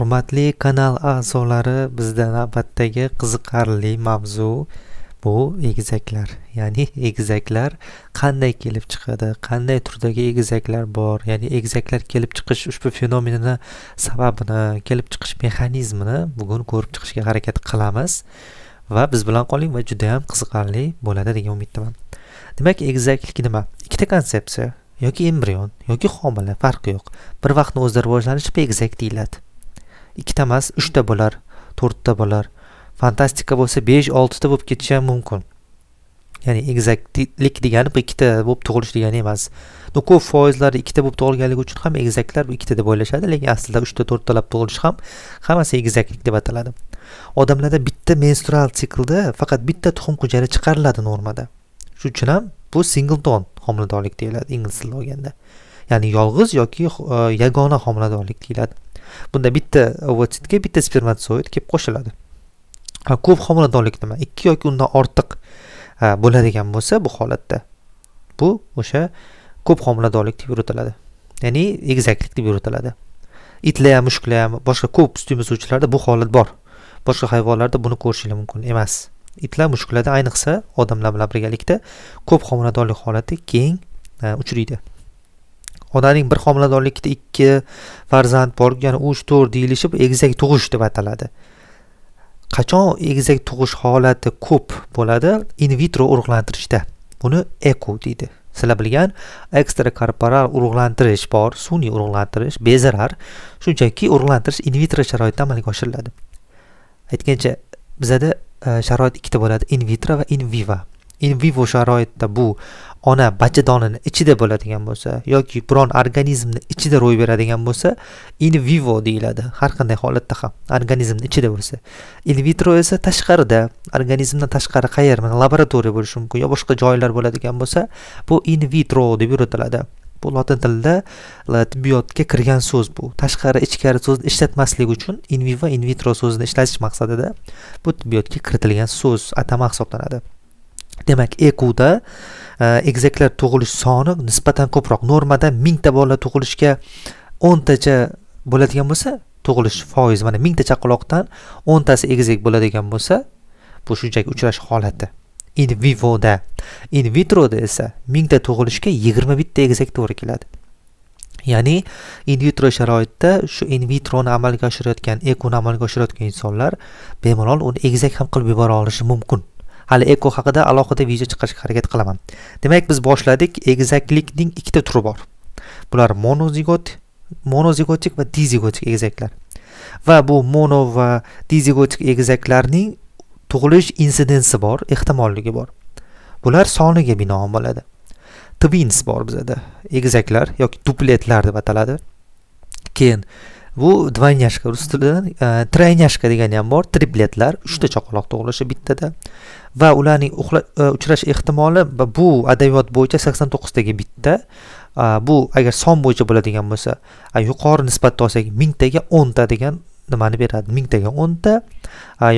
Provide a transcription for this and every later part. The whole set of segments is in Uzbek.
hurmatli kanal a'zolari bizda navbatdagi qiziqarli mavzu bu egizaklar ya'ni egizaklar qanday kelib chiqadi qanday turdagi egizaklar bor ya'ni egizaklar kelib chiqish ushbu fenomenini sababini kelib chiqish mexanizmini bugun ko'rib chiqishga harakat qilamiz va biz bilan qoling va juda ham qiziqarli bo'ladi degan umiddaman demak egizaklik nima ikkita konsepsiya yoki embrion yoki homila farqi yo'q bir vaqtni o'zida rivojlanishib egizak deyiladi ikkita emas uchta bo'lar to'rtta bo'lar fantastika bo'lsa besh oltita bo'lib ketishi ham mumkin ya'ni egzaktlik degani bu ikkita bo'lib tug'ilish degani emas ko'p foizlari ikkita bo'lib tug'ilganligi uchun ham egzaktlar bu ikkita deb o'ylashadi lekin aslida uchta to'rttalab tug'ilish ham hammasi egzaktlik deb ataladi odamlarda bitta menstrual siklda faqat bitta tuxum hujayra chiqariladi normada shuning uchun ham bu singleton homiladorlik deyiladi ingliz tilida olganda ya'ni yolg'iz yoki uh, yagona homiladorlik deyiladi bunda bitta ovotsitga bitta spermatozoid kelib qo'shiladi ko'p homiladorlik nima ikki yoki undan ortiq bo'ladigan bo'lsa bu holatda bu o'sha ko'p homiladorlik deb yuritiladi ya'ni egizaklik deb yuritiladi itlar ham mushuklar ham boshqa ko'p sut emizuvchilarda bu holat bor boshqa hayvonlarda buni ko'rishinglar mumkin emas itlar mushuklarda ayniqsa odamlar bilan birgalikda ko'p homiladorlik holati keng uchraydi onaning bir homiladorlikda ikki farzand bor ya'ni uch to'rt deyilishib egizak tug'ish deb ataladi qachon egizak tug'ish holati ko'p bo'ladi in vitro urug'lantirishda buni eko deydi sizlar bilgan ekstrakorporal urug'lantirish bor sun'iy urug'lantirish bezarar shunchaki urug'lantirish in vitro sharoitda amalga oshiriladi aytgancha bizada e, sharoit ikkita bo'ladi in vitro va in vivo in vivo sharoitda bu ona bacha donini ichida bo'ladigan bo'lsa yoki biron organizmni ichida ro'y beradigan bo'lsa in vivo deyiladi har qanday holatda ham organizmni ichida bo'lsa in vitro esa tashqarida organizmdan tashqari qayer laboratoriya bo'lishi mumkin yo boshqa joylar bo'ladigan bo'lsa bu in vitro deb yuritiladi bu lotin tilida tibbiyotga kirgan so'z bu tashqari ichkari so'zni ishlatmaslik uchun in vivo in vitro so'zini ishlatish maqsadida bu tibbiyotga kiritilgan so'z atama hisoblanadi demak e da egzaklar tug'ilish soni nisbatan ko'proq 1000 mingta bola tug'ilishga o'ntacha bo'ladigan bo'lsa tug'ilish foizi mana mingta chaqaloqdan o'ntasi egizak bo'ladigan bo'lsa bu shunchaki uchrash holati in vivoda in vitroda esa mingta tug'ilishga yigirma bitta egizak to'g'ri keladi ya'ni in vitro sharoitda shu in vitroni amalga oshirayotgan e ni amalga oshirayotgan insonlar bemalol uni egizak ham qilib yubora olishi mumkin hali eko haqida alohida video chiqarishga harakat qilaman demak biz boshladik egizaklikning ikkita turi bor bular monozigot monozigotik va dizigotik egizaklar va bu mono va dizigotik egizaklarning tug'ilish insidensi bor ehtimolligi bor bular soniga binoan bo'ladi twins bor bizada egizaklar yoki dupletlar deb ataladi keyin bu dvayняшка rus tilida e, trayняшка degani ham bor tripletlar uchta chaqaloq tug'ilishi bittada va ularning e, uchrash ehtimoli bu adabiyot bo'yicha sakson to'qqiztaga bitta e, bu agar son bo'yicha bo'ladigan bo'lsa yuqori nisbatda olsak mingtaga o'nta degan nimani beradi mingtaga o'nta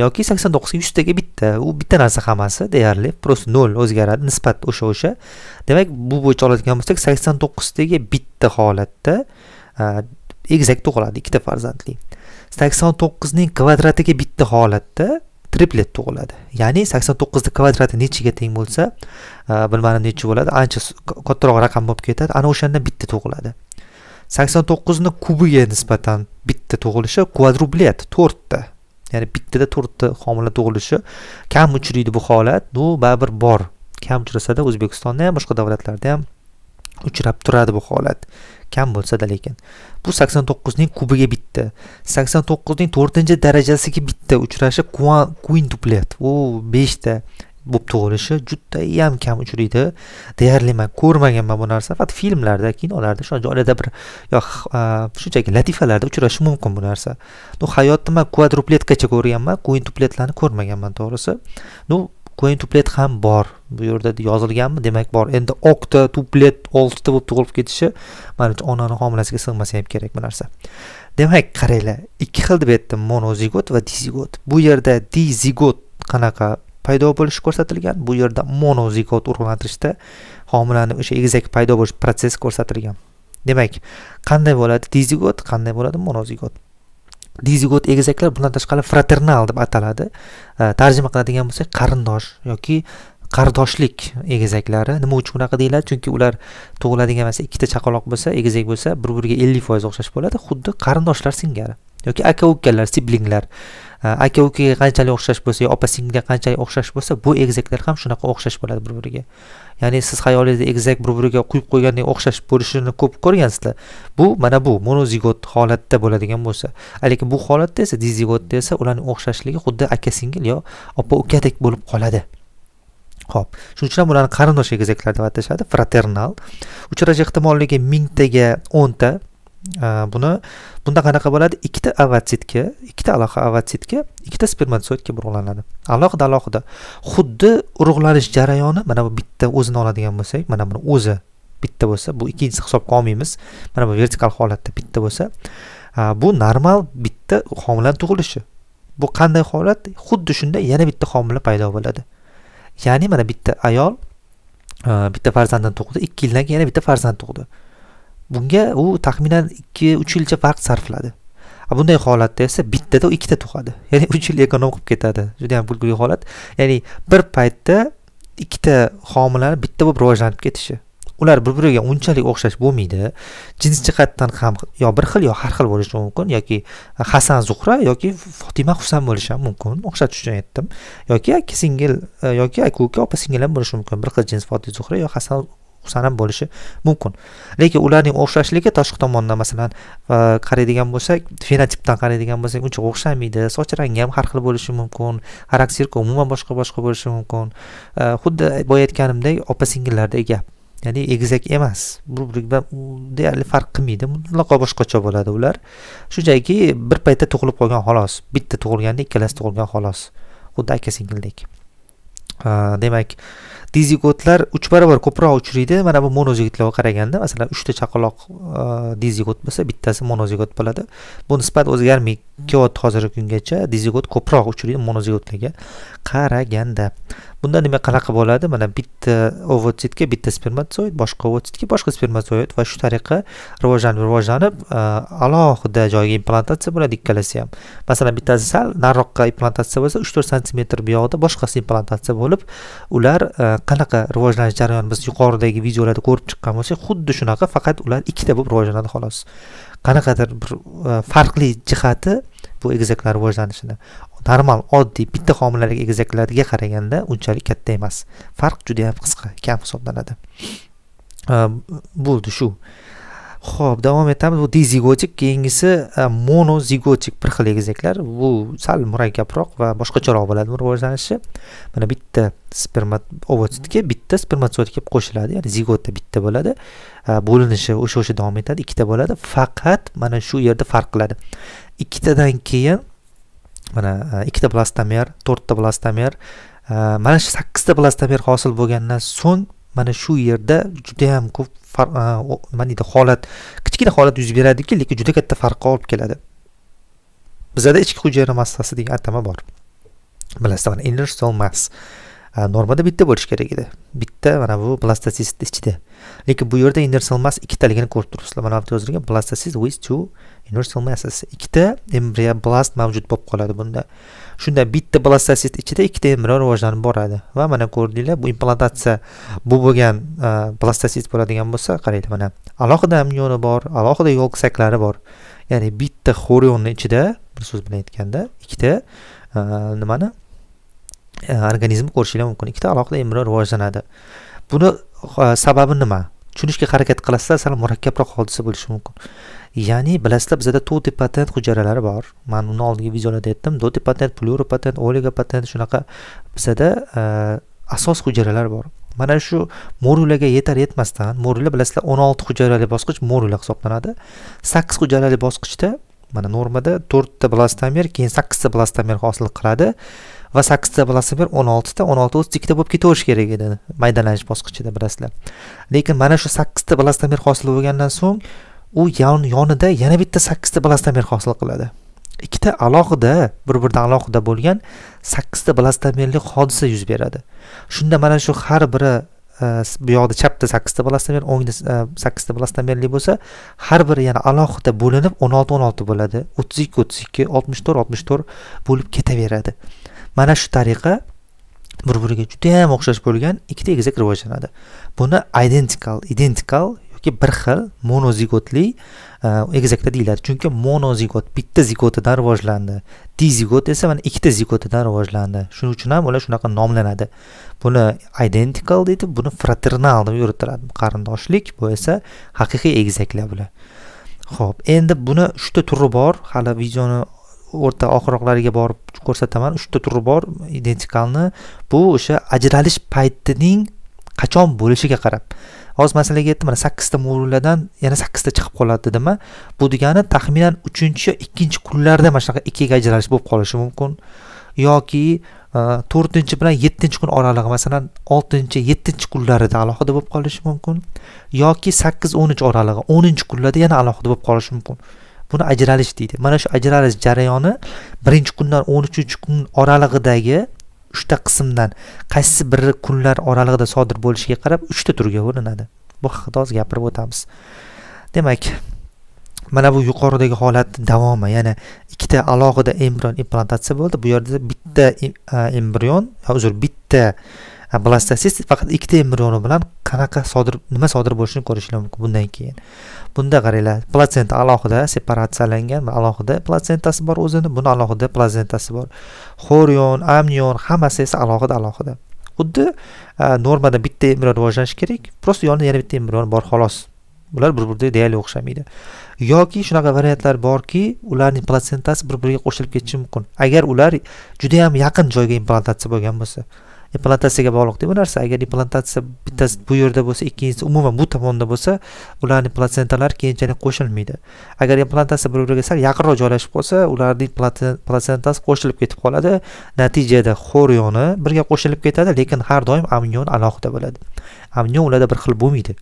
yoki sakson to'qqizga yuztaga bitta u bitta narsa hammasi deyarli просто nol o'zgaradi nisbat o'sha o'sha demak bu bo'yicha oladigan bo'lsak sakson to'qqiztaga bitta holatda egizak tug'iladi ikkita farzandli sakson to'qqizning kvadratiga bitta holatda triplet tug'iladi ya'ni sakson to'qqizni kvadrati nechiga teng bo'lsa bilmadim nechi bo'ladi ancha kattaroq raqam bo'lib ketadi ana o'shandan bitta tug'iladi sakson to'qqizni kubiga nisbatan bitta tug'ilishi kvadrublet to'rtta ya'ni bittada to'rtta homila tug'ilishi kam uchraydi bu holat bu baribir bor kam uchrasada o'zbekistonda ham boshqa davlatlarda ham uchrab turadi bu holat kam bo'lsada lekin bu sakson to'qqizning kubiga bitta sakson to'qqizning to'rtinchi darajasiga bitta uchrashib duplet u beshta bo'lib tug'ilishi judayam kam uchraydi deyarli man ko'rmaganman bu narsa faqat filmlarda kinolarda shu joylarda bir yo shunchaki latifalarda uchrashi mumkin bu narsa ну hayotda man quadrupletgacha ko'rganman dupletlarni ko'rmaganman to'g'risi ну tuplet ham bor bu yerda yozilganmi demak bor endi okta tuplet oltita bo'lib tug'ilib ketishi manimcha onani homilasiga sig'masa ham kerak bu narsa demak qaranglar ikki xil deb aytdim monozigot va dizigot bu yerda dizigot qanaqa paydo bo'lishi ko'rsatilgan bu yerda monozigot urug'lantirishda homilani o'sha egizak paydo bo'lish protsessi ko'rsatilgan demak qanday bo'ladi dizigot qanday bo'ladi monozigot dizigot egizaklar bundan tashqari fraternal deb ataladi tarjima qiladigan bo'lsak qarindosh yoki qardoshlik egizaklari nima uchun unaqa deyiladi chunki ular tug'iladigan masalan ikkita chaqaloq bo'lsa egizak bo'lsa bir biriga ellik foiz o'xshash bo'ladi xuddi qarindoshlar singari yoki aka ukalar siblinglar Э, aka ukaga qanchalik o'xshash bo'lsa yo opa singilga qanchalik o'xshash bo'lsa bu egizaklar ham shunaqa o'xshash bo'ladi bir biriga ya'ni siz xayolingizda egizak bir biriga quyib qo'ygandek o'xshash bo'lishini ko'p ko'rgansizlar bu mana bu monozigot holatda bo'ladigan bo'lsa lekin bu holatda esa dizigotda esa ularning o'xshashligi xuddi aka singil yo opa ukadek bo'lib qoladi ho'p shuning uchun ham ularni qarindosh egizaklar deb atashadi fraternal uchrash ehtimolligi mingtaga o'nta buni bunda qanaqa bo'ladi ikkita avatsitga ikkita aloqa avatsitga ikkita spermatsoidga urug'lanadi alohida alohida xuddi urug'lanish jarayoni mana bu bitta o'zini oladigan bo'lsak mana buni o'zi bitta bo'lsa bu ikkinchisi hisobga olmaymiz mana bu vertikal holatda bitta bo'lsa bu normal bitta homilani tug'ilishi bu qanday holat xuddi shunda yana bitta homila paydo bo'ladi ya'ni mana bitta ayol bitta farzandni tug'di ikki yildan keyin yana bitta farzand tug'di bunga u taxminan ikki uch yilcha vaqt sarfladi a bunday holatda esa bittada ikkita tug'adi ya'ni uch yil ekonom qilib ketadi juda ham kulgili holat ya'ni bir paytda ikkita homilani bitta bo'lib rivojlanib ketishi ular bir biriga unchalik o'xshash bo'lmaydi jins jihatdan ham yo bir xil yo har xil bo'lishi mumkin yoki hasan zuhra yoki fotima husan bo'lishi ham mumkin o'xshatish uchun aytdim yoki aka singil e, yoki aka uka opa singil ham bo'lishi mumkin bir xil jins Fatima zuhra yo hasan nuqson ham bo'lishi mumkin lekin ularning o'xshashligi tashqi tomondan masalan qaraydigan bo'lsak fenotipdan qaraydigan bo'lsak uncha o'xshamaydi soch rangi ham har xil bo'lishi mumkin xarakterga umuman boshqa boshqa bo'lishi mumkin xuddi boya aytganimdek opa singillardek gap ya'ni egizak emas bir biri bilan deyarli farq qilmaydi mutlaqo boshqacha bo'ladi ular shunchaki bir paytda tug'ilib qolgan xolos bitta tug'ilganda ikkalasi tug'ilgan xolos xuddi aka singildek demak dizigotlar uch barobar ko'proq uchraydi mana bu monozigotlarga qaraganda masalan uchta chaqaloq e, dizigot bo'lsa bittasi monozigot bo'ladi bu nisbat o'zi yarmi kelyapti hozirgi kungacha dizigot ko'proq uchraydi monozigotlarga qaraganda bunda nima qanaqa bo'ladi mana bitta ovotsitga bitta spermatsoid boshqa ovotsitga boshqa spermatsoid va shu tariqa rivojlanib rivojlanib e, alohida joyga implantatsiya bo'ladi ikkalasi ham masalan bittasi sal nariroqqa implantatsiya bo'lsa uch to'rt santimetr buyog'ida boshqasi implantatsiya bo'lib ular e, qanaqa rivojlanish jarayoni biz yuqoridagi videolarda ko'rib chiqqan bo'lsak xuddi shunaqa faqat ular ikkita bo'lib rivojlanadi xolos qanaqadir bir e, farqli jihati bu egizaklar rivojlanishini normal oddiy bitta homilalik egizaklarga qaraganda unchalik katta emas farq juda yam qisqa kam hisoblanadi e, bo'ldi shu ho'p davom etamiz bu dizigotik keyingisi e, monozigotik bir xil egizaklar bu sal murakkabroq va boshqacharoq bo'ladi rivojlanishi mana bitta spermat ovotitga bitta spermatsoid kelib qo'shiladi ya'ni zigotda bitta bo'ladi e, bo'linishi o'sha o'sha davom etadi ikkita bo'ladi faqat mana shu yerda farq qiladi ikkitadan keyin mana e, ikkita blastomer to'rtta blastomer mana shu sakkizta blastomer hosil bo'lgandan so'ng mana shu yerda juda yam ko'p nima deydi holat kichkina holat yuz beradiki lekin juda katta farqqa olib keladi bizada ichki hujayra massasi degan atama bor bilasizlar mana inner cell mass normada bitta bo'lishi kerak edi bitta mana bu blastosist ichida lekin bu yerda inner cell mass ikkitaligini ko'rib turibsizlar mana bu yerda yozilgan blastosist with two inner cell masses ikkita blast mavjud bo'lib qoladi bunda shunda bitta blastosit ichida ikkita embrion rivojlanib boradi va mana ko'rdinglar bu implantatsiya bu bo'lgan e, blastosit bo'ladigan bo'lsa qaranglar mana alohida amnioni bor alohida saklari bor ya'ni bitta xorionni ichida bir so'z bilan aytganda ikkita e, nimani e, organizmni ko'rishinglar mumkin ikkita alohida embrion rivojlanadi buni sababi nima tushunishga harakat qilasizlar sal murakkabroq hodisa bo'lishi mumkin ya'ni bilasizlar bizada to'rtta patent hujayralari bor man uni oldingi videolarda aytdim to'rtta patent oliga patent shunaqa bizada eh, asos hujayralar bor mana shu morulaga yetar yetmasdan morula bilasizlar o'n olti hujayrali bosqich morula hisoblanadi sakkiz hujayrali bosqichda mana normada to'rtta blastomer keyin sakkizta blastomer hosil qiladi va sakkizta blastomer o'n oltita o'n olti o'ttiz ikkita bo'lib ketaverishi kerak edi maydalanish bosqichida bilasizlar lekin mana shu sakkizta blastomer hosil bo'lgandan so'ng u yonida yana bitta sakkizta blastomer hosil qiladi ikkita alohida bir biridan alohida bo'lgan sakkizta blastomerli hodisa yuz beradi shunda mana shu har biri e, bu yoqda chapda sakkizta blastomer o'ngda e, sakkizta blastomerli bo'lsa har biri yana alohida bo'linib o'n olti o'n olti bo'ladi o'ttiz ikki o'ttiz ikki oltmish to'rt oltmish to'rt bo'lib ketaveradi mana shu tariqa bir biriga judayam o'xshash bo'lgan ikkita egizak rivojlanadi buni identical identical yoki bir xil monozigotli e, egzakta deyiladi chunki monozigot bitta zigotidan rivojlandi dizigot esa mana ikkita zigotidan rivojlandi shuning uchun ham ular shunaqa nomlanadi buni identical deydi buni fraternal deb yuritiladi qarindoshlik bu esa haqiqiy egzaklar bular ho'p endi buni uchta turi bor hali videoni o'rta oxiroqlariga borib ko'rsataman uchta turi bor identikalni bu o'sha ajralish paytining qachon bo'lishiga qarab hozir masalaga aytdim mana sakkizta mo'ruladan yana sakkizta chiqib qoladi dedimmi bu degani taxminan uchinchi ikkinchi kunlarda mana shunaqa ikkiga ajralish bo'lib qolishi mumkin yoki e, to'rtinchi bilan yettinchi kun oralig'i masalan oltinchi yettinchi kunlarida alohida bo'lib qolishi mumkin yoki sakkiz o'n uch oralig'i o'ninchi kunlarda yana alohida bo'lib qolishi mumkin buni ajralish deydi mana shu ajralish jarayoni birinchi kundan o'n uchinchi kun oralig'idagi uchta qismdan qaysi biri kunlar oralig'ida sodir bo'lishiga qarab uchta turga bo'linadi bu haqida hozir gapirib o'tamiz demak mana bu yuqoridagi holat davomi ya'ni ikkita alohida embrion implantatsiya bo'ldi bu yerda bitta embrion uzr bitta blastasist faqat ikkita embrioni bilan qanaqa sodir nima sodir bo'lishini ko'rishlar mumkin bundan keyin bunda qaranglar platsenta alohida separatsiyalangan va alohida platsentasi bor o'zini buni alohida platsentasi bor xorion amnion hammasi esa alohida alohida xuddi e, normada bitta embrion rivojlanishi kerak просто yonida yana bitta embrion bor xolos bular bir biriga deyarli o'xshamaydi yoki shunaqa variantlar borki ularning platsentasi bir biriga qo'shilib ketishi mumkin agar ular judayam yaqin joyga implantatsiya bo'lgan bo'lsa implantatsiyaga bog'liqda bu narsa agar implantatsiya bittasi bu yerda bo'lsa ikkinchisi umuman bu tomonda bo'lsa ularni platsentalari keyinchalik qo'shilmaydi agar implantatsiya bir biriga sal yaqinroq joylashib qolsa ularning platsentasi qo'shilib ketib qoladi natijada xo'r yoni birga qo'shilib ketadi lekin har doim amnion alohida bo'ladi amnion ularda bir xil bo'lmaydi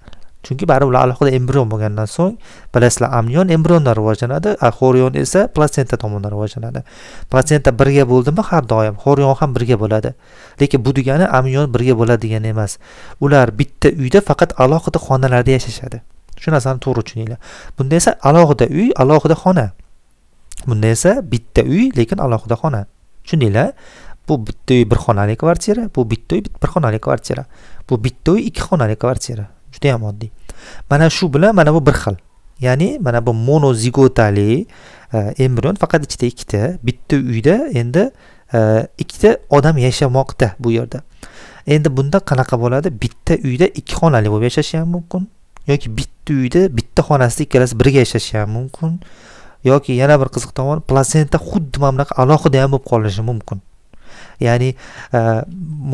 chunki baribir ular alohida embrion bo'lgandan so'ng bilasizlar amnion embriondan rivojlanadi a xorion esa platsenta tomonidan rivojlanadi platsenta birga bo'ldimi har doim xorion ham birga bo'ladi lekin bu degani amnion birga bo'ladi degani emas ular bitta uyda faqat alohida xonalarda yashashadi shu narsani to'g'ri tushuninglar bunda esa alohida uy alohida xona bunda esa bitta uy lekin alohida xona tushundinglar bu bitta uy bir xonali kvartira bu bitta uy bir xonali kvartira bu bitta uy ikki xonali kvartira juda yam oddiy mana shu bilan mana bu bir xil ya'ni mana bu monozigotali e, embrion faqat ichida ikkita bitta uyda endi e, ikkita odam yashamoqda bu yerda endi bunda qanaqa bo'ladi bitta uyda ikki xonali bo'lib yashashi ham mumkin yoki bitta uyda bitta xonasida ikkalasi birga yashashi ham mumkin yoki yana bir qiziq tomoni plasenta xuddi mana bunaqa alohida ham bo'lib qolishi mumkin ya'ni e,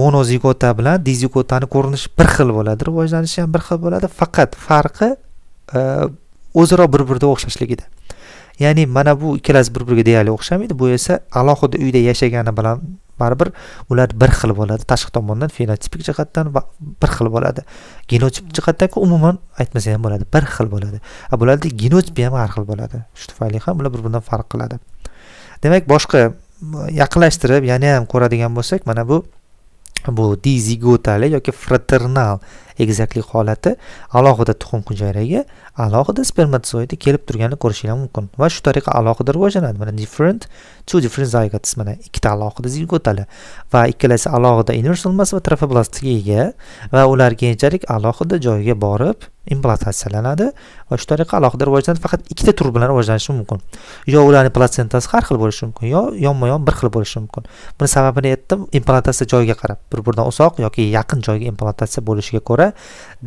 monozigota bilan dizigotani ko'rinishi bir xil bo'ladi rivojlanishi ham bir xil bo'ladi faqat farqi e, o'zaro bir biriga o'xshashligida ya'ni mana bu ikkalasi bir biriga deyarli o'xshamaydi bu esa alohida uyda yashagani bilan baribir ular bir xil bo'ladi tashqi tomondan fenotipik jihatdan bir xil bo'ladi genotip jihatdanku umuman aytmasa ham bo'ladi bir xil bo'ladi bularni genotipi ham har xil bo'ladi shu tufayli ham ular bir biridan farq qiladi demak boshqa yaqinlashtirib yana ham ko'radigan bo'lsak mana bu bu dizigotali yoki fraternal egzakli holati alohida tuxum hujayraga alohida spermatozoidi kelib turganini ko'rishinglar mumkin va shu tariqa alohida rivojlanadi mana different two different zygotes mana ikkita alohida zigotali va ikkalasi alohida inersolmas va trofoblastga ega va ular keyinchalik alohida joyga borib implantatsiyalanadi va shu tariqa alohida rivojlanadi faqat ikkita tur bilan rivojlanishi mumkin yo ularni platsentasi har xil bo'lishi mumkin yo yonma yon bir xil bo'lishi mumkin buni sababini aytdim implantatsiya joyiga qarab bir biridan uzoq yoki yaqin joyga implantatsiya bo'lishiga ko'ra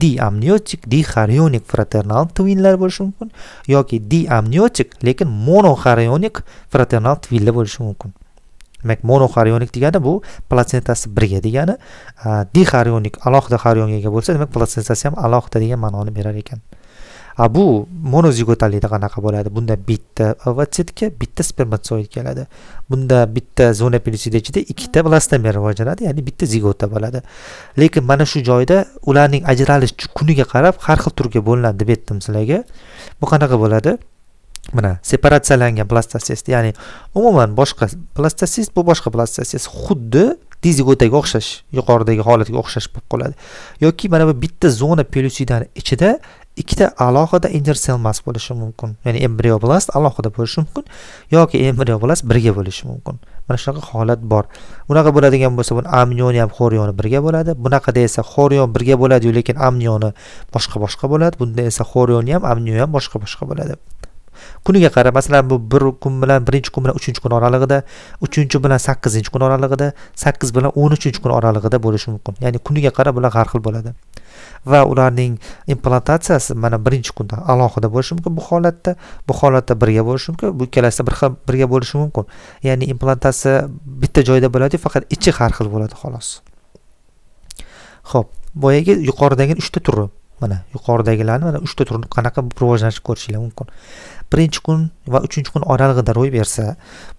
di amniotik di xaryonik fraternal twinlar bo'lishi mumkin yoki di amniotik lekin monoharionik fraternal twinlar bo'lishi mumkin demak monoxarionik degani bu platsentasi birga degani dixarionik alohida xarionga ega bo'lsa demak platsentasi ham alohida degan ma'noni berar ekan a bu monozigotalida qanaqa bo'ladi bunda bitta ovotsitga bitta spermatsoid keladi bunda bitta zona pelitsida ichida ikkita blastomer rivojlanadi ya'ni bitta zigota bo'ladi lekin mana shu joyda ularning ajralish kuniga qarab har xil turga bo'linadi deb aytdim sizlarga bu qanaqa bo'ladi mana separatsiyalangan blastosist ya'ni umuman boshqa blastosist bu boshqa blastosist xuddi dizigotaga o'xshash yuqoridagi holatga o'xshash bo'lib qoladi yoki mana bu bitta zona pelusidani ichida ikkita alohida interselmas bo'lishi mumkin ya'ni embrioblast alohida bo'lishi mumkin yoki embrioblast birga bo'lishi mumkin mana shunaqa holat bor bunaqa bo'ladigan bo'lsa buni amnioni ham xorioni birga bo'ladi bunaqada esa xorion birga bo'ladiyu lekin amnioni boshqa boshqa bo'ladi bunda esa xorioni ham amnion ham boshqa boshqa bo'ladi kuniga qarab masalan bu bir kun bilan birinchi kun bilan uchinchi kun oralig'ida uchinchi bilan sakkizinchi kun oralig'ida sakkiz bilan o'n uchinchi kun oralig'ida bo'lishi mumkin ya'ni kuniga qarab ular har xil bo'ladi va ularning implantatsiyasi mana birinchi kunda alohida bo'lishi mumkin bu holatda bu holatda birga bo'lishi mumkin bu ikkalasida bir xil birga bo'lishi mumkin ya'ni implantatsiya bitta joyda bo'ladi faqat ichi har xil bo'ladi xolos ho'p boyagi yuqoridagi uchta turi mana yuqoridagilarni mana uchta turini qanaqa rivojlanishini ko'rishinglar mumkin birinchi kun va uchinchi kun oralig'ida ro'y bersa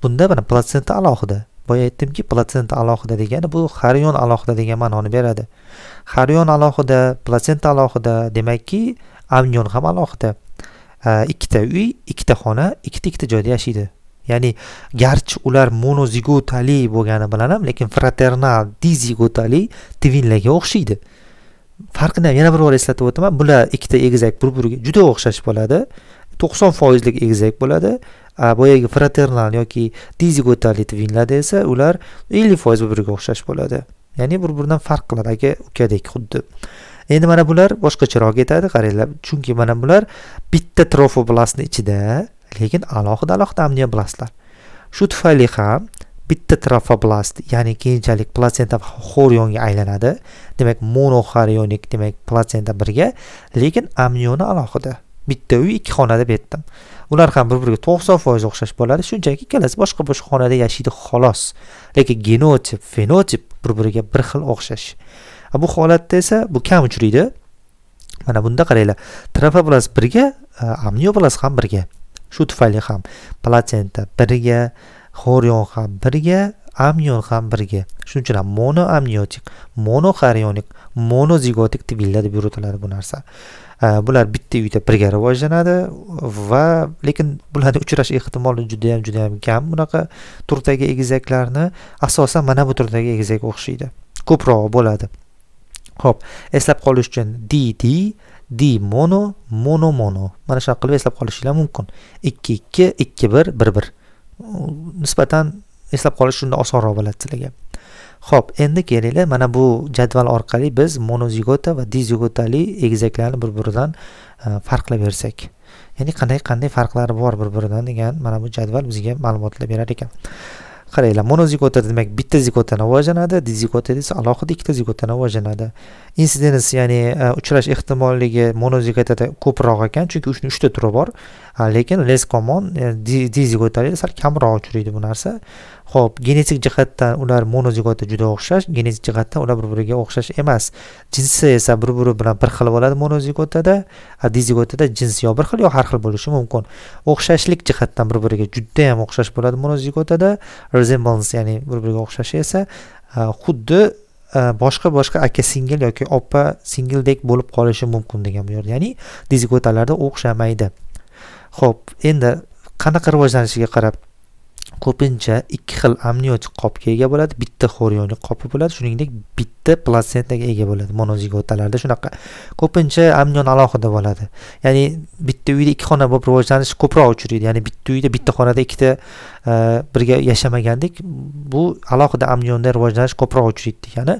bunda mana platsenta alohida boya aytdimki platsenta alohida degani bu xarion alohida degan ma'noni beradi xarion alohida platsenta alohida demakki amnion ham alohida ikkita uy ikkita xona ikkita ikkita joyda yashaydi ya'ni garchi ular monozigotali bo'lgani bilan ham lekin fraternal dizigotali tvinlarga o'xshaydi farqini ham yana bir bor eslatib o'taman bular ikkita egizak bir biriga juda o'xshash bo'ladi to'qson foizlik egizak bo'ladi boyagi fraternal yoki dizigotalit vinlarda esa ular ellik foiz bir biriga o'xshash bo'ladi ya'ni bir biridan farq qiladi aka ukadek xuddi endi mana bular boshqacharoq ketadi qaranglar chunki mana bular bitta trofoblastni ichida lekin alohida alohida amniyoblastlar shu tufayli ham bitta trafoblast ya'ni keyinchalik platsenta xorionga aylanadi demak monoxorionik demak platsenta birga lekin amnioni alohida bitta uy ikki xonada aytdim ular ham bir biriga to'qson foiz o'xshash bo'ladi shunchaki ikkalasi boshqa boshqa xonada yashaydi xolos lekin genotip fenotip bir biriga bir xil o'xshash bu holatda esa bu kam uchraydi mana bunda qaranglar trafoblast birga amnioblast ham birga shu tufayli ham platsenta birga xorion ham birga amnion ham birga shuning uchun ham monoamniotik monoxarionik monozigotik tibillar deb yuritiladi bu narsa bular bitta uyda birga rivojlanadi va lekin bularni uchrash ehtimoli judayam judayam kam bunaqa turdagi egizaklarni asosan mana bu turdagi egizak o'xshaydi ko'proq bo'ladi ho'p eslab qolish uchun dd d mono mono mono mana shunaqa qilib eslab qolishinglar mumkin ikki ikki ikki bir bir bir nisbatan eslab qolish shunda osonroq bo'ladi sizlarga ho'p endi kelinglar mana bu jadval orqali biz monozigota va dizigotali egizaklarni bir biridan e, farqlab bersak ya'ni qanday qanday farqlari bor bir biridan degan mana bu jadval bizga ma'lumotlar berar ekan qaranglar monozigota demak bitta zigotani rivojlanadi dizigota esa alohida ikkita zigotani rivojlanadi insidens ya'ni e, uchrash ehtimolligi monozigotada ko'proq ekan chunki uchni uchta turi bor lekin les common e, dizigotada sal kamroq uchraydi bu narsa ho'p genetik jihatdan ular monozigoti juda o'xshash genetik jihatdan ular bir biriga o'xshash emas jinsi esa bir biri bilan bir xil bo'ladi monozigotada a dizigotada jins yo bir xil yo har xil bo'lishi mumkin o'xshashlik jihatdan bir biriga judayam o'xshash bo'ladi monozigotada resemblance ya'ni bir biriga o'xshashi esa xuddi boshqa boshqa aka singil yoki opa singildek bo'lib qolishi mumkin degan bu yerda ya'ni dizigotalarda o'xshamaydi ho'p endi qanaqa rivojlanishiga qarab ko'pincha ikki xil amniotik qopga ega bo'ladi bitta xorionik qopi bo'ladi shuningdek bitta platsentaga ega bo'ladi monozigotalarda shunaqa ko'pincha amnion alohida bo'ladi ya'ni bitta uyda ikki xona bo'lib rivojlanishi ko'proq uchraydi ya'ni bitta uyda bitta xonada ikkita e, birga yashamagandek bu alohida amnionda rivojlanish ko'proq uchraydi degani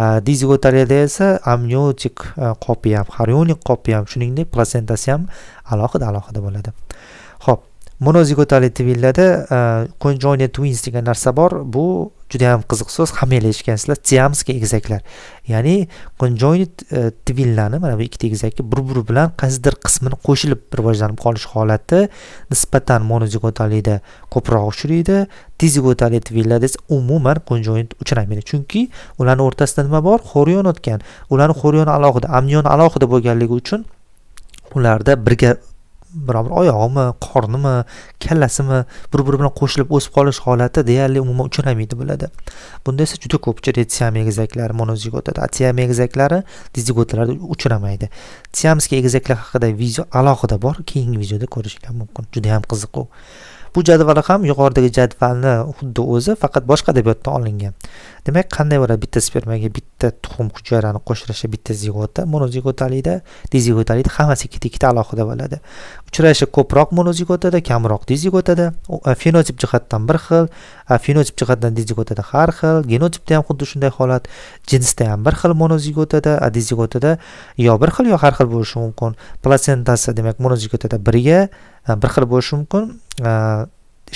e, dizigotaliyada esa amniotik e, qopi ham xorionik qopi ham shuningdek platsentasi ham alohida alohida bo'ladi ho'p monozigotali ko'tarli twinlarda conjoined e, twins degan narsa bor bu juda yam qiziq so'z hammanglar eshitgansizlar siamskiy egizaklar ya'ni conjoined twinlarni mana bu ikkita egizakka bir biri bilan qaysidir qismini qo'shilib rivojlanib qolish holati nisbatan monozigotalida ko'proq uchraydi dizigotali tvillarda esa umuman conjoined uchramaydi chunki ularni o'rtasida nima bor xorion o'tgan ularni xorioni alohida amnion alohida bo'lganligi uchun ularda birga biror bir oyog'imi qornimi kallasimi bir biri bilan qo'shilib o'sib qolish holati deyarli umuman uchramaydi bo'ladi bunda esa juda ko'pchi tiam egizaklari monozigotada tiam egizaklari dizigotlarda uchramaydi tiamskiy egizaklar haqida video alohida bor keyingi videoda ko'rishinglar mumkin juda yam qiziq u bu jadval ham yuqoridagi jadvalni xuddi o'zi faqat boshqa adabiyotdan olingan demak qanday bo'ladi bitta spermaga bitta tuxum hujayrani qo'shilishi bitta zigota monozigotalikda dizigotalikda hammasi ikkita ikkita alohida bo'ladi uchrashi ko'proq o'tadi kamroq o'tadi fenotip jihatdan bir xil fenotip jihatdan o'tadi har xil genotipda ham xuddi shunday holat jinsda ham bir xil dizig o'tadi yo bir xil yo har xil bo'lishi mumkin platsentasi demak monozigotida birga bir xil bo'lishi mumkin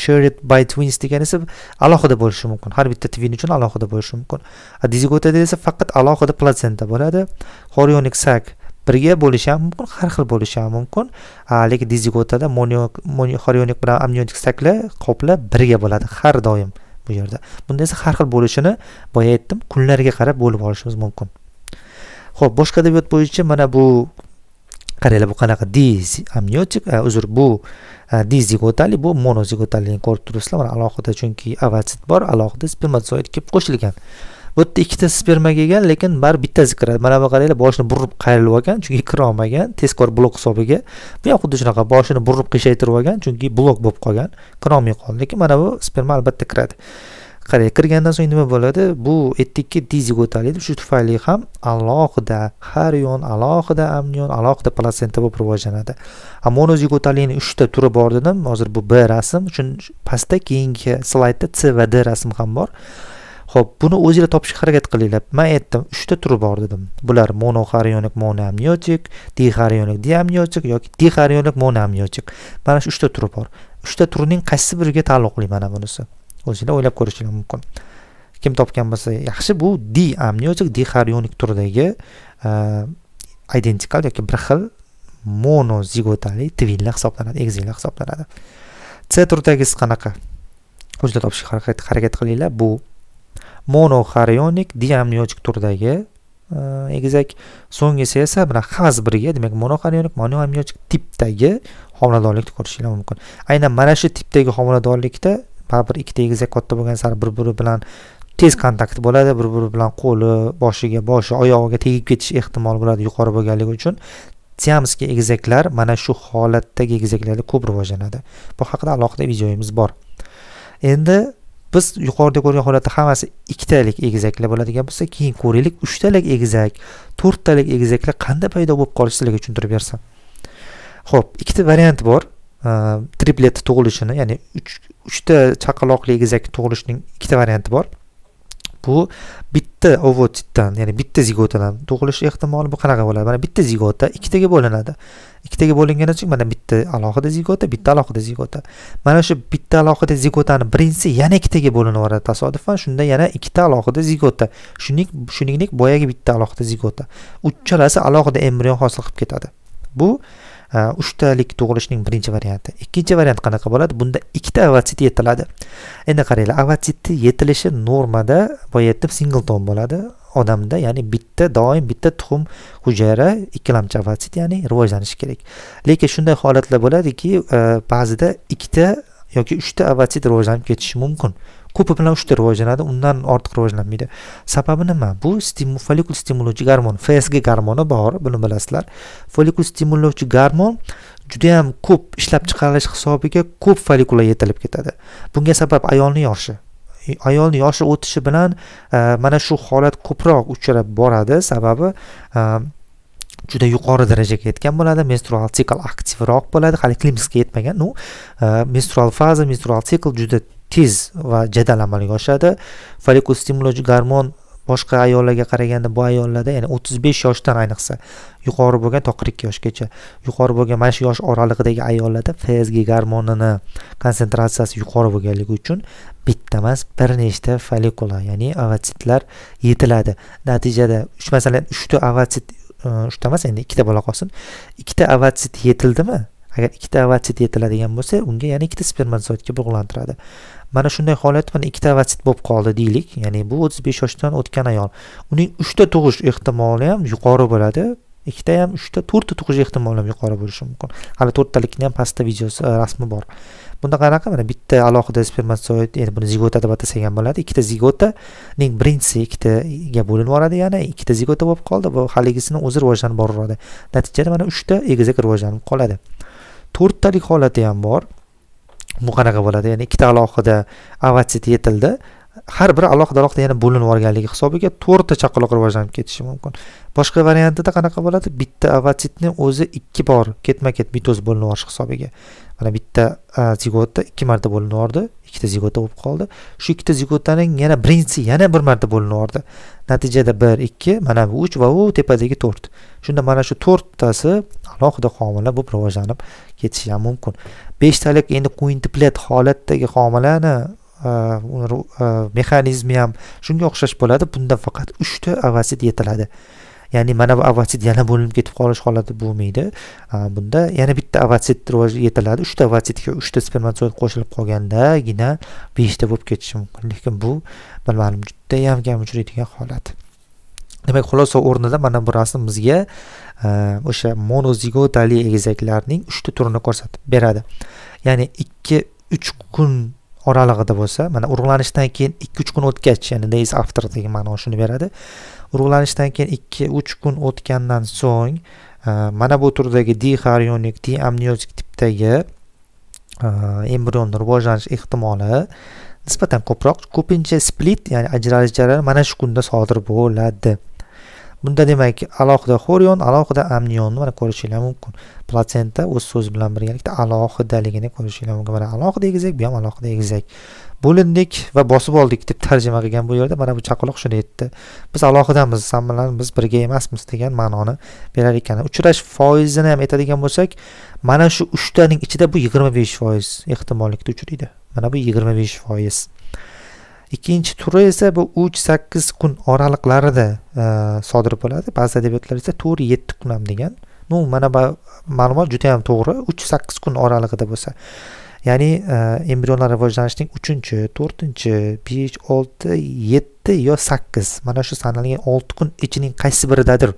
shared by twins degani esa alohida bo'lishi mumkin har bitta twin uchun alohida bo'lishi mumkin dizigotada esa faqat alohida platsenta bo'ladi xorionik sak birga bo'lishi ham mumkin har xil bo'lishi ham mumkin lekin dizigotada xorionik bilan amniotik sakla qoplar birga bo'ladi har doim bu yerda bunda esa har xil bo'lishini boya aytdim kunlarga qarab bo'lib olishimiz mumkin ho'p boshqa adabiyot bo'yicha mana bu qaranglar bu qanaqa diz amniotik uzr bu dizigotali bu monozigotali ko'rib turibsizlar mana alohida chunki avatsit bor alohida spermatozoid kelib qo'shilgan bu yerda ikkita spermaga ega lekin baribir bittasi kiradi mana bu qaranglar boshini burib qayrilib olgan chunki kira olmagan tezkor blok hisobiga bu ham xuddi shunaqa boshini burib qiyshaytirib olgan chunki blok bo'lib qolgan kirolmay qoldi lekin mana bu sperma albatta kiradi qarang kirgandan so'ng nima bo'ladi bu ettikki dizigotali shu tufayli ham alohida harion alohida amnion alohida platsenta bo'lib rivojlanadi a monozigotalini uchta turi bor dedim hozir bu b rasm uchun pastda keyingi slaydda c va d rasm ham bor ho'p buni o'zinglar topishga harakat qilinglar man aytdim uchta turi bor dedim bular monoxarionik monoamniotik dixarionik diamniotik yoki dixarionik monoamniotik mana shu uchta turi bor uchta turning qaysi biriga taalluqli mana bunisi o'zinglar o'ylab ko'rishinglar mumkin kim topgan bo'lsa yaxshi bu diamniotik dixarionik turdagi e, identikal yoki bir xil monozigotali tvillar hisoblanadi egizillar hisoblanadi c turdagisi qanaqa o'zinglar topishga harakat qilinglar bu monoxarionik diamniotik turdagi e, egizak so'nggisi esa mana haz birga demak monoxarionik monoamniotik tipdagi homiladorlikni ko'rishinglar mumkin aynan mana shu tipdagi homiladorlikda baribir ikkita egizak katta bo'lgan sari bir biri bilan tez kontakt bo'ladi bir biri bilan qo'li boshiga boshi oyog'iga tegib ketish ehtimoli bo'ladi yuqori bo'lganligi uchun siamskiy egizaklar mana shu holatdagi egizaklarda ko'p rivojlanadi bu haqida alohida videoyimiz bor endi biz yuqorida ko'rgan holatda hammasi ikkitalik egizaklar bo'ladigan bo'lsa keyin ko'raylik uchtalik egizak to'rttalik egizaklar qanday paydo bo'lib qolishi sizlarga tushuntirib bersam ho'p ikkita variant bor e, triplet tug'ilishini ya'ni uchta chaqaloqli egizak tug'ilishining ikkita varianti bor bu bitta ovotitdan ya'ni bitta zigotadan tug'ilish ehtimoli bu qanaqa bo'ladi mana bitta zigota ikkitaga bo'linadi ikkitaga bo'lingani uchun mana bitta alohida zigota bitta alohida zigota mana shu bitta alohida zigotani birinchisi yana ikkitaga bo'linib yuboradi tasodifan shunda yana ikkita alohida zigota shuning shuningdek boyagi bitta alohida zigota uchalasi alohida embrion hosil qilib ketadi bu e, uchtalik tug'ilishning birinchi varianti ikkinchi variant qanaqa bo'ladi bunda ikkita avatsit yetiladi endi qaranglar avatsitni yetilishi normada boya aytdim singleton bo'ladi odamda ya'ni bitta doim bitta tuxum hujayra ikkilamchi avatsit ya'ni rivojlanishi kerak lekin shunday holatlar bo'ladiki e, ba'zida ikkita yoki uchta avatsit rivojlanib ketishi mumkin ko'pi bilan uchta rivojlanadi undan ortiq rivojlanmaydi sababi nima bu stimul follikul garmon gormon fsg garmoni bor buni bilasizlar folikul stimullovchi juda judayam ko'p ishlab chiqarilish hisobiga ko'p follikular yetilib ketadi bunga sabab ayolni yoshi ayolni yoshi o'tishi bilan e, mana shu holat ko'proq uchrab boradi sababi e, juda yuqori darajaga yetgan bo'ladi menstrual sikl aktivroq bo'ladi hali klimaksga yetmagan ну e, menstrual faza menstrual sikl juda tez va jadal amalga oshadi folikul stimullovchi gormon boshqa ayollarga qaraganda bu ayollarda ya'ni o'ttiz besh yoshdan ayniqsa yuqori bo'lgan to'qqiz ikki yoshgacha yuqori bo'lgan mana shu yosh oralig'idagi ayollarda fsg gormonini konsentratsiyasi yuqori bo'lganligi uchun bitta emas bir nechta folikula ya'ni avatsitlar yetiladi natijada uch masalan uchta avatsit e, uchta emas endi ikkita bo'la qolsin ikkita avatsit yetildimi agar ikkita avatsit yetiladigan bo'lsa unga yana ikkita spermatozoidga bug'lantiradi mana shunday holat mana ikkita vasit bo'lib qoldi deylik ya'ni bu o'ttiz besh yoshdan o'tgan ayol uning uchta tug'ish ehtimoli ham yuqori bo'ladi ikkita ham uchta to'rtta tug'ish ehtimoli ham yuqori bo'lishi mumkin hali to'rttalikni ham pastda videosi e, rasmi bor bunda qanaqa mana bitta alohida spermatsoid endi buni zigota deb atasak ham bo'ladi ikkita zigotaning birinchisi ikkitaga bo'linib yuboradi yana ikkita zigota bo'lib qoldi bu haligisini o'zi rivojlanib boraveradi natijada mana uchta egizak rivojlanib qoladi to'rttalik holati ham bor bu qanaqa bo'ladi ya'ni ikkita alohida avatsit yetildi har biri alohida alohida yana bo'linib olganligi hisobiga to'rtta chaqaloq rivojlanib ketishi mumkin boshqa variantida qanaqa bo'ladi bitta avatsitni o'zi ikki bor ketma ket mitoz bo'linib olishi hisobiga mana bitta zigotda ikki marta bo'linibordi ikkita zigota bo'lib qoldi shu ikkita zigotaning yana birinchisi yana bir marta bo'linibordi natijada bir ikki mana bu uch va u tepadagi to'rt shunda mana shu to'rttasi alohida homila bo'lib rivojlanib ketishi ham mumkin beshtalik endi quintiplet holatdagi homilani mexanizmi ham shunga o'xshash bo'ladi bunda faqat uchta avastit yetiladi ya'ni mana bu avatsit yana bo'linib ketib qolish holati bo'lmaydi bunda yana bitta avatsit rivoj etiladi uchta avatsitga uchta spermatsoid qo'shilib qolgandagina beshta bo'lib ketishi mumkin lekin bu bilmadim judayam kam uchraydigan holat demak xulosa o'rnida mana bu rasm bizga o'sha monozigotali egizaklarning uchta turini ko'rsatib beradi ya'ni ikki uch kun oralig'ida bo'lsa mana urug'lanishdan keyin ikki uch kun o'tgach ya'ni days after degan ma'no shuni beradi urug'lanishdan keyin ikki uch kun o'tgandan so'ng e, mana bu turdagi diharionik amniotik tipdagi e, embrion rivojlanish ehtimoli nisbatan ko'proq ko'pincha split ya'ni ajralish jarayoni mana shu kunda sodir bo'ladi bunda demak alohida xorion alohida amnionni mana ko'rishinglar mumkin platsenta o'z so'zi bilan birgalikda alohidaligini ko'rishinglar mumkin mana alohida egizak bu ham alohida egizak bo'lindik va bosib oldik deb tarjima qilgan bu yerda mana bu chaqaloq shuni aytdi biz alohidamiz san bilan biz birga emasmiz degan ma'noni berar ekan uchrash foizini ham aytadigan bo'lsak mana shu uchtaning ichida bu yigirma besh foiz ehtimollikda uchraydi mana bu yigirma besh foiz ikkinchi turi esa bu uch sakkiz kun oraliqlarida e, sodir bo'ladi ba'zi adabiyotlar esa to'rt yetti kun ham degan ну mana bu ma'lumot juda yam to'g'ri uch sakkiz kun oralig'ida bo'lsa ya'ni e, embrionlar rivojlanishining uchinchi to'rtinchi besh olti yetti yo sakkiz mana shu sanalgan olti kun ichining qaysi biridadir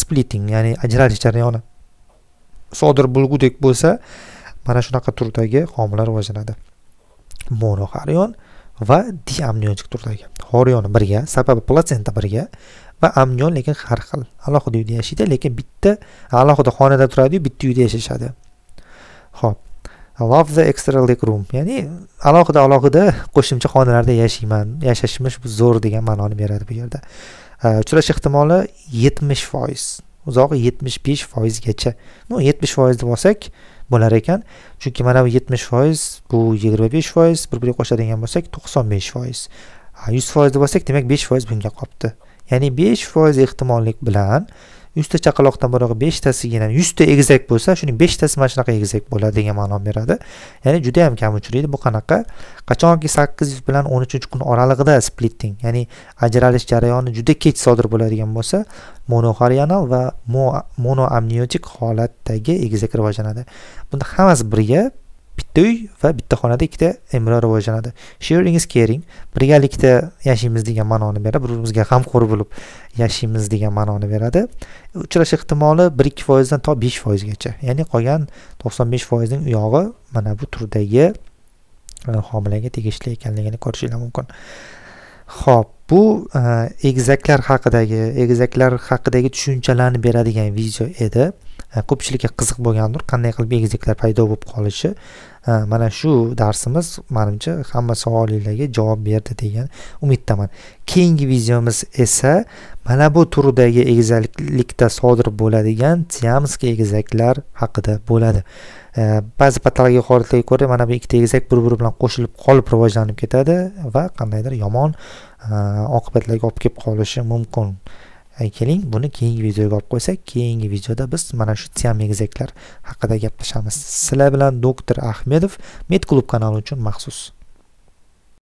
splitting ya'ni ajralish jarayoni sodir bo'lgudek bo'lsa mana shunaqa turdagi homila rivojlanadi monoxarion va diamniotik turdagi xorion birga sababi platsenta birga va amnion lekin har xil alohida uyda yashaydi lekin bitta alohida xonada turadiyu bitta uyda yashashadi ho'p the extra leg room ya'ni alohida alohida qo'shimcha xonalarda yashayman yashashimiz zo'r degan ma'noni beradi bu yerda uchrash ehtimoli yetmish foiz uzog'i yetmish besh foizgacha ну yetmish foiz deb olsak bo'lar ekan chunki mana bu yetmish foiz bu yigirma besh foiz bir biriga qo'shadigan bo'lsak to'qson besh foiz yuz foiz deb olsak demak besh foiz bunga qolibdi ya'ni besh foiz ehtimollik bilan yuzta chaqaloqdan beshtasi yana yuzta egizak bo'lsa shuning beshtasi mana shunaqa egizak bo'ladi degan ma'no beradi ya'ni juda yam kam uchraydi bu qanaqa qachonki sakkiz yuz bilan o'n uchinchi kun oralig'ida splitting ya'ni ajralish jarayoni juda kech sodir bo'ladigan bo'lsa monoxoreonal va monoamniotik holatdagi egizak rivojlanadi bunda hammasi birga bitta uy va bitta xonada ikkita embrion rivojlanadi sharing is caring birgalikda yashaymiz degan ma'noni beradi bir birimizga g'amxo'r bo'lib yashaymiz degan ma'noni beradi uchrash ehtimoli bir ikki foizdan to besh foizgacha ya'ni qolgan to'qson besh foizning uyog'i mana bu turdagi e, homilaga tegishli ekanligini ko'rishinglar mumkin ho'p bu e, egizaklar haqidagi egizaklar haqidagi tushunchalarni beradigan video edi e, ko'pchilikka qiziq bo'lgandir qanday qilib egizaklar paydo bo'lib qolishi mana shu darsimiz manimcha hamma savolinglarga javob berdi degan umiddaman keyingi videomiz esa mana bu turdagi egizaklikda sodir bo'ladigan siamskiy egizaklar haqida bo'ladi ba'zi patologiya holatlarga ko'ra mana bu ikkita egizak bir biri bilan qo'shilib qolib rivojlanib ketadi va qandaydir yomon oqibatlarga olib kelib qolishi mumkin keling buni keyingi videoga olib qo'ysak keyingi videoda biz mana shu siam egizaklar haqida gaplashamiz sizlar bilan doktor ahmedov med klub kanali uchun maxsus